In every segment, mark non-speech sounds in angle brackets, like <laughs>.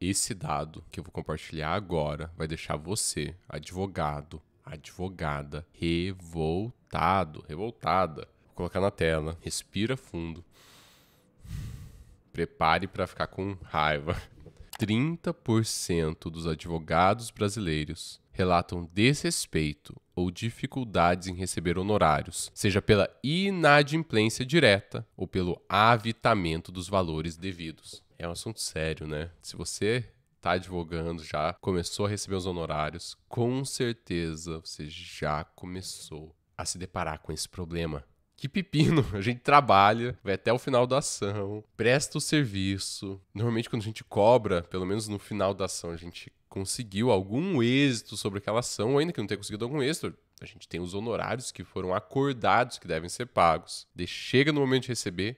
Esse dado que eu vou compartilhar agora vai deixar você, advogado, advogada, revoltado, revoltada. Vou colocar na tela, respira fundo. Prepare para ficar com raiva. 30% dos advogados brasileiros relatam desrespeito ou dificuldades em receber honorários, seja pela inadimplência direta ou pelo avitamento dos valores devidos é um assunto sério, né? Se você tá advogando já, começou a receber os honorários, com certeza você já começou a se deparar com esse problema. Que pepino! <laughs> A gente trabalha, vai até o final da ação, presta o serviço. Normalmente, quando a gente cobra, pelo menos no final da ação, a gente conseguiu algum êxito sobre aquela ação, ainda que não tenha conseguido algum êxito, a gente tem os honorários que foram acordados que devem ser pagos. De, chega no momento de receber,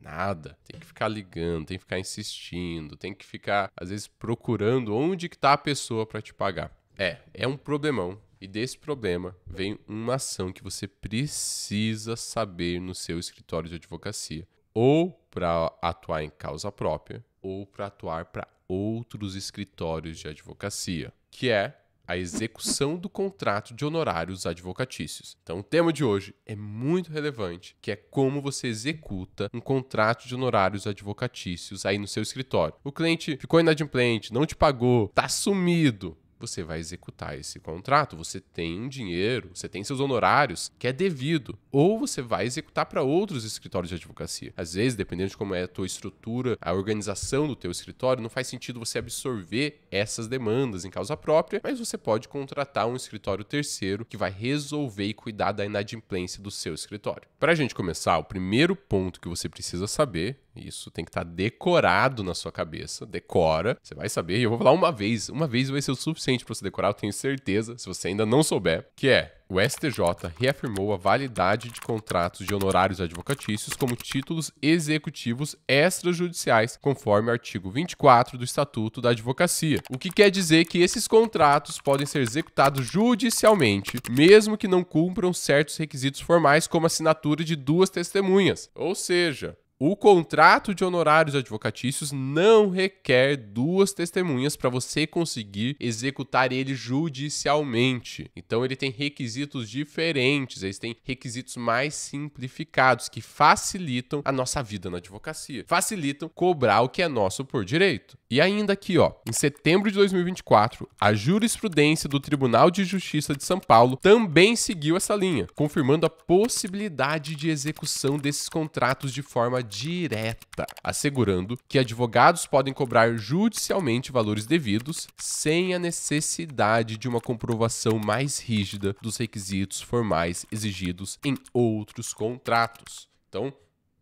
Nada. Tem que ficar ligando, tem que ficar insistindo, tem que ficar, às vezes, procurando onde que tá a pessoa para te pagar. É, é um problemão. E desse problema vem uma ação que você precisa saber no seu escritório de advocacia, ou para atuar em causa própria, ou para atuar para outros escritórios de advocacia, que é a execução do contrato de honorários advocatícios. Então, o tema de hoje é muito relevante, que é como você executa um contrato de honorários advocatícios aí no seu escritório. O cliente ficou inadimplente, não te pagou, tá sumido você vai executar esse contrato, você tem um dinheiro, você tem seus honorários, que é devido, ou você vai executar para outros escritórios de advocacia. Às vezes, dependendo de como é a tua estrutura, a organização do teu escritório, não faz sentido você absorver essas demandas em causa própria, mas você pode contratar um escritório terceiro que vai resolver e cuidar da inadimplência do seu escritório. Para a gente começar, o primeiro ponto que você precisa saber isso tem que estar tá decorado na sua cabeça. Decora. Você vai saber. E eu vou falar uma vez. Uma vez vai ser o suficiente para você decorar, eu tenho certeza, se você ainda não souber, que é o STJ reafirmou a validade de contratos de honorários advocatícios como títulos executivos extrajudiciais, conforme o artigo 24 do Estatuto da Advocacia. O que quer dizer que esses contratos podem ser executados judicialmente, mesmo que não cumpram certos requisitos formais, como assinatura de duas testemunhas. Ou seja, o contrato de honorários advocatícios não requer duas testemunhas para você conseguir executar ele judicialmente. Então ele tem requisitos diferentes, eles têm requisitos mais simplificados que facilitam a nossa vida na advocacia, facilitam cobrar o que é nosso por direito. E ainda aqui, ó, em setembro de 2024, a jurisprudência do Tribunal de Justiça de São Paulo também seguiu essa linha, confirmando a possibilidade de execução desses contratos de forma direta, assegurando que advogados podem cobrar judicialmente valores devidos sem a necessidade de uma comprovação mais rígida dos requisitos formais exigidos em outros contratos. Então,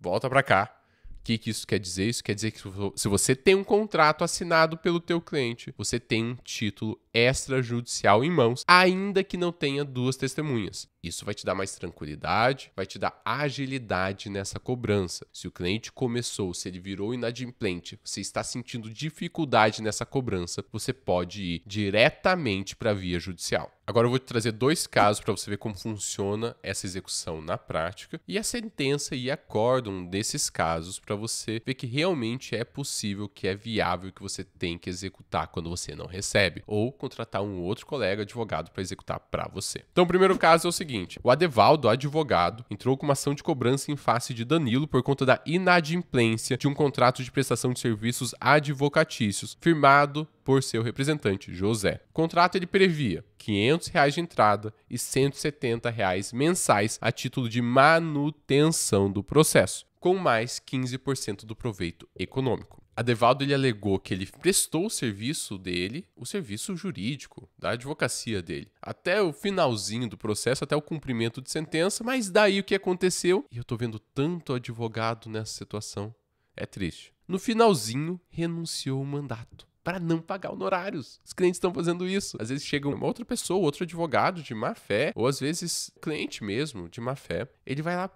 volta para cá. O que, que isso quer dizer? Isso quer dizer que se você tem um contrato assinado pelo teu cliente, você tem um título extrajudicial em mãos, ainda que não tenha duas testemunhas. Isso vai te dar mais tranquilidade, vai te dar agilidade nessa cobrança. Se o cliente começou, se ele virou inadimplente, você está sentindo dificuldade nessa cobrança, você pode ir diretamente para a via judicial. Agora eu vou te trazer dois casos para você ver como funciona essa execução na prática e a sentença e acórdão desses casos para você ver que realmente é possível, que é viável, que você tem que executar quando você não recebe ou quando contratar um outro colega advogado para executar para você. Então, o primeiro caso é o seguinte: o Adevaldo, advogado, entrou com uma ação de cobrança em face de Danilo por conta da inadimplência de um contrato de prestação de serviços advocatícios firmado por seu representante, José. O contrato ele previa R$ 500 reais de entrada e R$ 170 reais mensais a título de manutenção do processo, com mais 15% do proveito econômico. Adevaldo ele alegou que ele prestou o serviço dele, o serviço jurídico da advocacia dele, até o finalzinho do processo, até o cumprimento de sentença, mas daí o que aconteceu? E eu tô vendo tanto advogado nessa situação, é triste. No finalzinho, renunciou o mandato para não pagar honorários. Os clientes estão fazendo isso. Às vezes chega uma outra pessoa, outro advogado de má fé, ou às vezes cliente mesmo de má fé, ele vai lá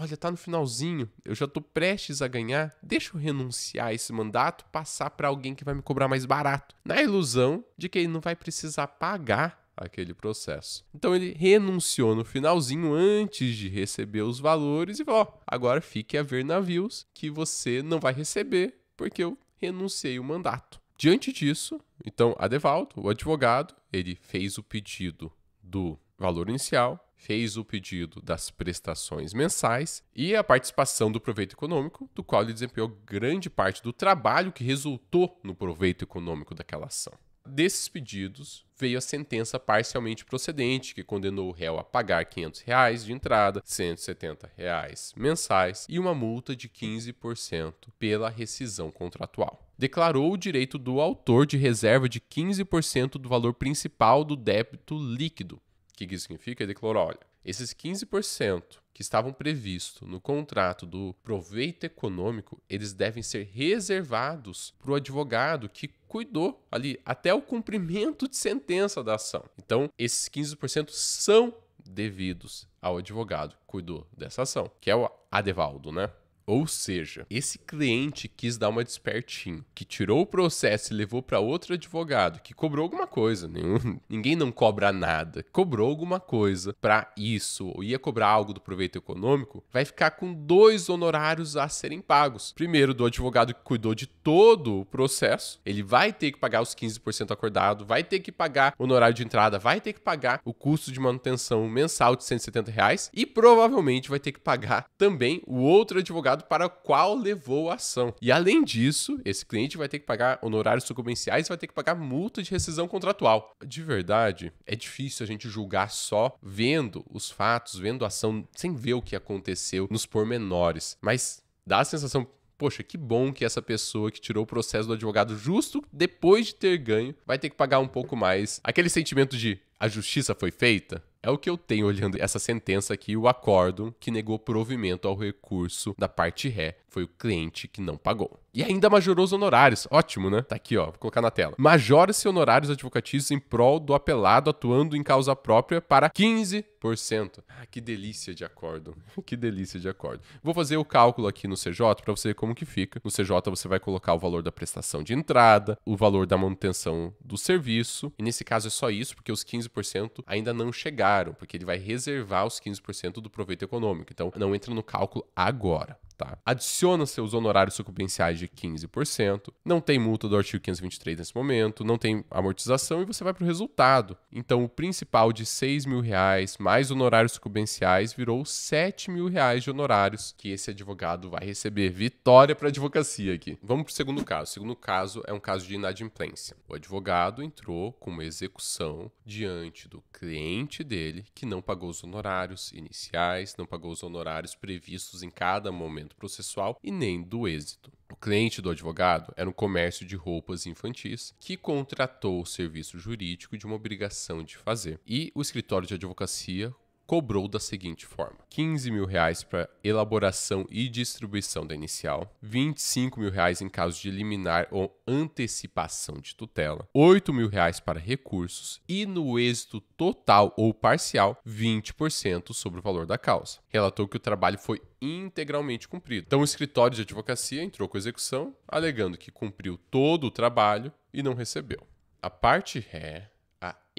olha, tá no finalzinho, eu já tô prestes a ganhar, deixa eu renunciar a esse mandato, passar para alguém que vai me cobrar mais barato, na ilusão de que ele não vai precisar pagar aquele processo. Então ele renunciou no finalzinho antes de receber os valores e falou: ó, agora fique a ver navios que você não vai receber porque eu renunciei o mandato. Diante disso, então Adevaldo, o advogado, ele fez o pedido do valor inicial, fez o pedido das prestações mensais e a participação do proveito econômico, do qual ele desempenhou grande parte do trabalho que resultou no proveito econômico daquela ação. Desses pedidos veio a sentença parcialmente procedente, que condenou o réu a pagar R$ 500 reais de entrada, R$ 170 reais mensais e uma multa de 15% pela rescisão contratual. Declarou o direito do autor de reserva de 15% do valor principal do débito líquido o que isso significa? Ele declarou: olha, esses 15% que estavam previstos no contrato do proveito econômico, eles devem ser reservados para o advogado que cuidou ali até o cumprimento de sentença da ação. Então, esses 15% são devidos ao advogado que cuidou dessa ação, que é o Adevaldo, né? Ou seja, esse cliente quis dar uma despertinho, que tirou o processo e levou para outro advogado, que cobrou alguma coisa, nenhum, <laughs> ninguém não cobra nada, cobrou alguma coisa para isso, ou ia cobrar algo do proveito econômico, vai ficar com dois honorários a serem pagos. Primeiro, do advogado que cuidou de todo o processo, ele vai ter que pagar os 15% acordado, vai ter que pagar o honorário de entrada, vai ter que pagar o custo de manutenção mensal de 170 reais e provavelmente vai ter que pagar também o outro advogado advogado para o qual levou a ação. E além disso, esse cliente vai ter que pagar honorários sucumbenciais e vai ter que pagar multa de rescisão contratual. De verdade, é difícil a gente julgar só vendo os fatos, vendo a ação, sem ver o que aconteceu nos pormenores. Mas dá a sensação poxa, que bom que essa pessoa que tirou o processo do advogado justo depois de ter ganho vai ter que pagar um pouco mais. Aquele sentimento de a justiça foi feita? É o que eu tenho olhando essa sentença aqui, o acórdão que negou provimento ao recurso da parte ré, foi o cliente que não pagou. E ainda majorou os honorários. Ótimo, né? Tá aqui, ó. Vou colocar na tela. Majora-se honorários advocatícios em prol do apelado atuando em causa própria para 15%. Ah, que delícia de acordo. <laughs> que delícia de acordo. Vou fazer o cálculo aqui no CJ para você ver como que fica. No CJ você vai colocar o valor da prestação de entrada, o valor da manutenção do serviço. E nesse caso é só isso, porque os 15% ainda não chegaram caro, porque ele vai reservar os 15% do proveito econômico. Então, não entra no cálculo agora tá? Adiciona seus honorários sucumbenciais de 15%, não tem multa do artigo 523 nesse momento, não tem amortização e você vai para o resultado. Então, o principal de 6 mil reais mais honorários sucumbenciais virou 7 mil reais de honorários que esse advogado vai receber. Vitória para a advocacia aqui. Vamos para o segundo caso. O segundo caso é um caso de inadimplência. O advogado entrou com uma execução diante do cliente dele que não pagou os honorários iniciais, não pagou os honorários previstos em cada momento julgamento processual e nem do êxito. O cliente do advogado era um comércio de roupas infantis que contratou o serviço jurídico de uma obrigação de fazer. E o escritório de advocacia cobrou da seguinte forma: 15 mil reais para elaboração e distribuição da inicial, 25 mil reais em caso de liminar ou antecipação de tutela, 8 mil reais para recursos e no êxito total ou parcial 20% sobre o valor da causa. Relatou que o trabalho foi integralmente cumprido. Então o escritório de advocacia entrou com a execução, alegando que cumpriu todo o trabalho e não recebeu. A parte ré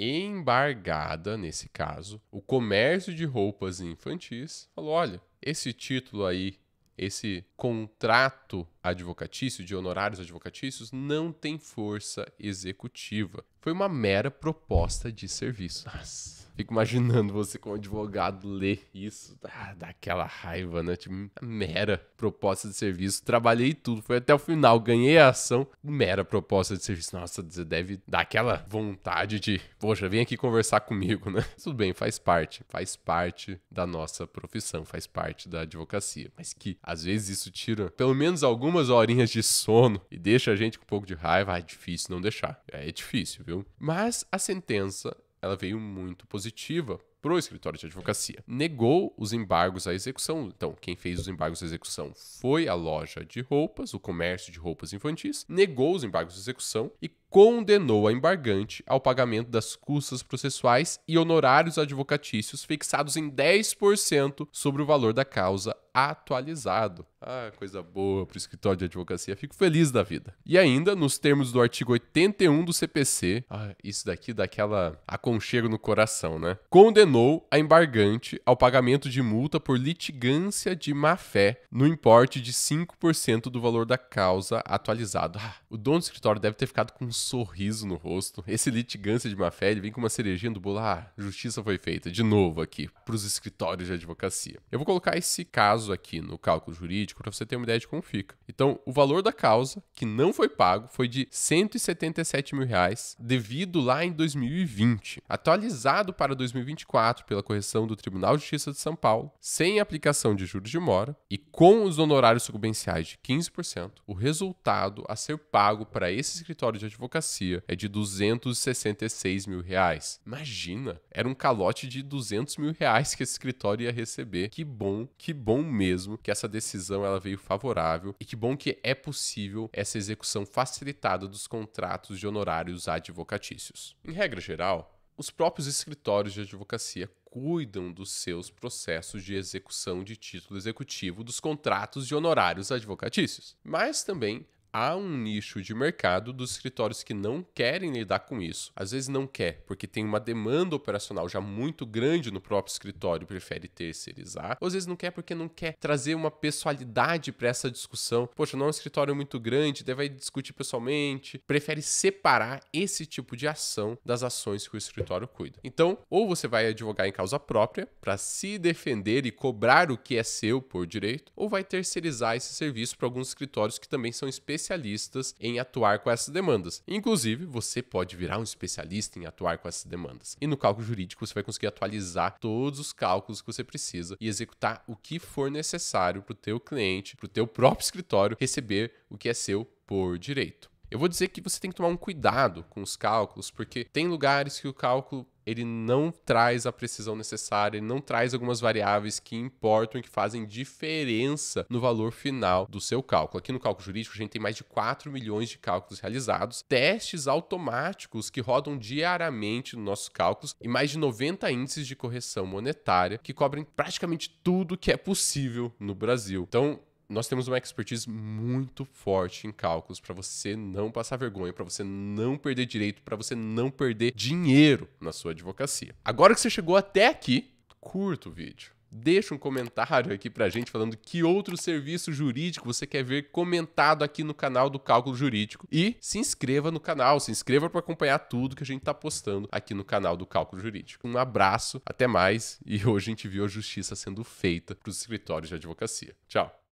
embargada, nesse caso, o comércio de roupas infantis falou: olha, esse título aí, esse contrato advocatício, de honorários advocatícios, não tem força executiva. Foi uma mera proposta de serviço. Nossa, fico imaginando você como advogado ler isso, dá, ah, dá aquela raiva, né? Tipo, mera proposta de serviço. Trabalhei tudo, foi até o final, ganhei a ação, mera proposta de serviço. Nossa, você deve dar aquela vontade de, poxa, vem aqui conversar comigo, né? Tudo bem, faz parte, faz parte da nossa profissão, faz parte da advocacia. Mas que às vezes isso tira pelo menos algum algumas horinhas de sono e deixa a gente com um pouco de raiva, ah, é difícil não deixar. é difícil, viu? Mas a sentença, ela veio muito positiva para o escritório de advocacia. Negou os embargos à execução. Então, quem fez os embargos à execução foi a loja de roupas, o comércio de roupas infantis, negou os embargos à execução e condenou a embargante ao pagamento das custas processuais e honorários advocatícios fixados em 10% sobre o valor da causa atualizado. Ah, coisa boa para o escritório de advocacia. Fico feliz da vida. E ainda, nos termos do artigo 81 do CPC, ah, isso daqui dá aquela aconchego no coração, né? Condenou condenou a embargante ao pagamento de multa por litigância de má-fé no importe de 5% do valor da causa atualizado. Ah, o dono do escritório deve ter ficado com um sorriso no rosto. Esse litigância de má-fé, ele vem com uma cerejinha do bolo. Ah, justiça foi feita. De novo aqui, para os escritórios de advocacia. Eu vou colocar esse caso aqui no cálculo jurídico para você ter uma ideia de como fica. Então, o valor da causa, que não foi pago, foi de 177 mil reais, devido lá em 2020. Atualizado para 2024, 2004 pela correção do Tribunal de Justiça de São Paulo, sem aplicação de juros de mora e com os honorários sucumbenciais de 15%, o resultado a ser pago para esse escritório de advocacia é de 266 mil reais. Imagina, era um calote de 200 mil reais que esse escritório ia receber. Que bom, que bom mesmo que essa decisão ela veio favorável e que bom que é possível essa execução facilitada dos contratos de honorários advocatícios. Em regra geral, os próprios escritórios de advocacia cuidam dos seus processos de execução de título executivo dos contratos de honorários advocatícios, mas também há um nicho de mercado dos escritórios que não querem lidar com isso. Às vezes não quer, porque tem uma demanda operacional já muito grande no próprio escritório, prefere terceirizar. Ou às vezes não quer porque não quer trazer uma pessoalidade para essa discussão. Poxa, não é um escritório muito grande, deve vai discutir pessoalmente. Prefere separar esse tipo de ação das ações que o escritório cuida. Então, ou você vai advogar em causa própria para se defender e cobrar o que é seu por direito, ou vai terceirizar esse serviço para alguns escritórios que também são específicos especialistas em atuar com essas demandas. Inclusive, você pode virar um especialista em atuar com essas demandas. E no cálculo jurídico, você vai conseguir atualizar todos os cálculos que você precisa e executar o que for necessário para o teu cliente, para o teu próprio escritório receber o que é seu por direito. Eu vou dizer que você tem que tomar um cuidado com os cálculos, porque tem lugares que o cálculo ele não traz a precisão necessária, ele não traz algumas variáveis que importam e que fazem diferença no valor final do seu cálculo. Aqui no cálculo jurídico, a gente tem mais de 4 milhões de cálculos realizados, testes automáticos que rodam diariamente nos nossos cálculos e mais de 90 índices de correção monetária que cobrem praticamente tudo que é possível no Brasil. Então, nós temos uma expertise muito forte em cálculos para você não passar vergonha, para você não perder direito, para você não perder dinheiro na sua advocacia. Agora que você chegou até aqui, curta o vídeo. Deixa um comentário aqui pra gente falando que outro serviço jurídico você quer ver comentado aqui no canal do Cálculo Jurídico e se inscreva no canal, se inscreva para acompanhar tudo que a gente tá postando aqui no canal do Cálculo Jurídico. Um abraço, até mais e hoje a gente viu a justiça sendo feita pros escritórios de advocacia. Tchau.